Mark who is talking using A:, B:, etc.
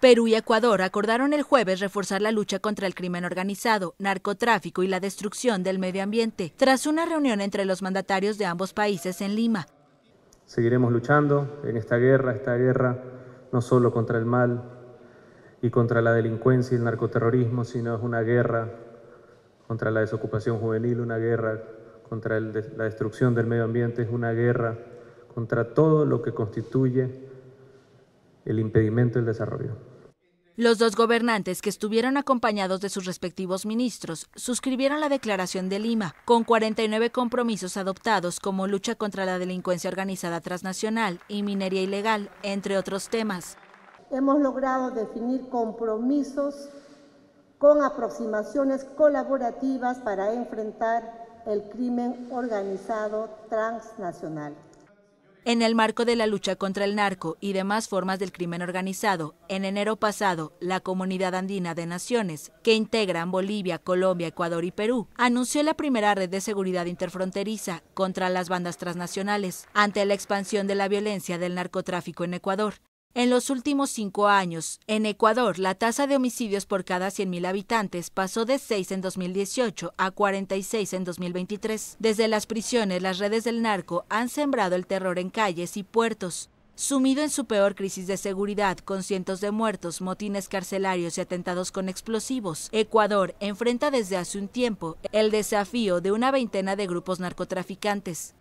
A: Perú y Ecuador acordaron el jueves reforzar la lucha contra el crimen organizado, narcotráfico y la destrucción del medio ambiente, tras una reunión entre los mandatarios de ambos países en Lima.
B: Seguiremos luchando en esta guerra, esta guerra no solo contra el mal y contra la delincuencia y el narcoterrorismo, sino es una guerra contra la desocupación juvenil, una guerra contra la destrucción del medio ambiente, es una guerra contra todo lo que constituye el impedimento del desarrollo.
A: Los dos gobernantes que estuvieron acompañados de sus respectivos ministros suscribieron la Declaración de Lima, con 49 compromisos adoptados como lucha contra la delincuencia organizada transnacional y minería ilegal, entre otros temas.
C: Hemos logrado definir compromisos con aproximaciones colaborativas para enfrentar el crimen organizado transnacional.
A: En el marco de la lucha contra el narco y demás formas del crimen organizado, en enero pasado, la Comunidad Andina de Naciones, que integran Bolivia, Colombia, Ecuador y Perú, anunció la primera red de seguridad interfronteriza contra las bandas transnacionales ante la expansión de la violencia del narcotráfico en Ecuador. En los últimos cinco años, en Ecuador, la tasa de homicidios por cada 100.000 habitantes pasó de 6 en 2018 a 46 en 2023. Desde las prisiones, las redes del narco han sembrado el terror en calles y puertos. Sumido en su peor crisis de seguridad, con cientos de muertos, motines carcelarios y atentados con explosivos, Ecuador enfrenta desde hace un tiempo el desafío de una veintena de grupos narcotraficantes.